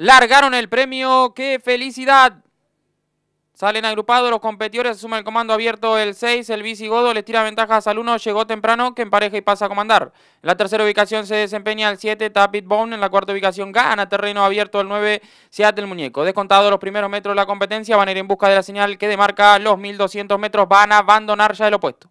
Largaron el premio, qué felicidad. Salen agrupados los competidores, suma el comando abierto el 6, el visigodo les tira ventajas al 1, llegó temprano, que empareja y pasa a comandar. En la tercera ubicación se desempeña el 7, Tapit Bone, en la cuarta ubicación gana terreno abierto el 9, Seattle Muñeco. Descontados los primeros metros de la competencia, van a ir en busca de la señal que demarca los 1200 metros, van a abandonar ya el opuesto.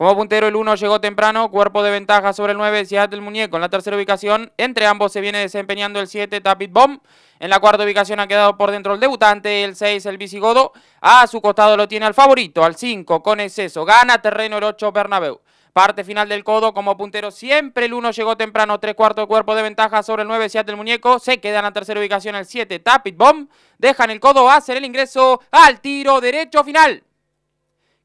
Como puntero, el 1 llegó temprano, cuerpo de ventaja sobre el 9, Seattle del Muñeco en la tercera ubicación. Entre ambos se viene desempeñando el 7, Tapit Bomb. En la cuarta ubicación ha quedado por dentro el debutante, el 6, el Visigodo. A su costado lo tiene al favorito, al 5, con exceso. Gana terreno el 8, Bernabeu. Parte final del codo como puntero. Siempre el 1 llegó temprano. Tres cuartos de cuerpo de ventaja sobre el 9. Seattle Muñeco. Se queda en la tercera ubicación el 7. Tapit Bomb. Dejan el codo. Hacen el ingreso al tiro derecho final.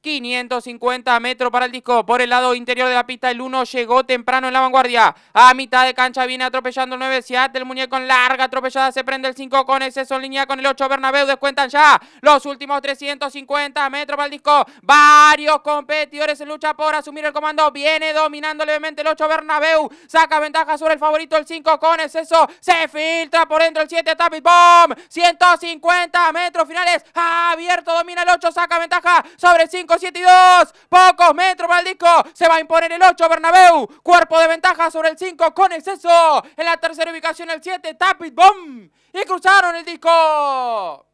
550 metros para el disco. Por el lado interior de la pista, el 1 llegó temprano en la vanguardia. A mitad de cancha viene atropellando el 9. Seattle, el muñeco en larga atropellada. Se prende el 5 con exceso en línea con el 8. Bernabéu descuentan ya los últimos 350 metros para el disco. Varios competidores en lucha por asumir el comando. Viene dominando levemente el 8. Bernabéu saca ventaja sobre el favorito, el 5 con exceso. Se filtra por dentro el 7. Tapit Bomb. 150 metros finales. Abierto, domina el 8. Saca ventaja sobre el 5. 7 y 2. Pocos metros para el disco. Se va a imponer el 8 Bernabeu. Cuerpo de ventaja sobre el 5 con exceso. En la tercera ubicación el 7, Tapit boom, Y cruzaron el disco.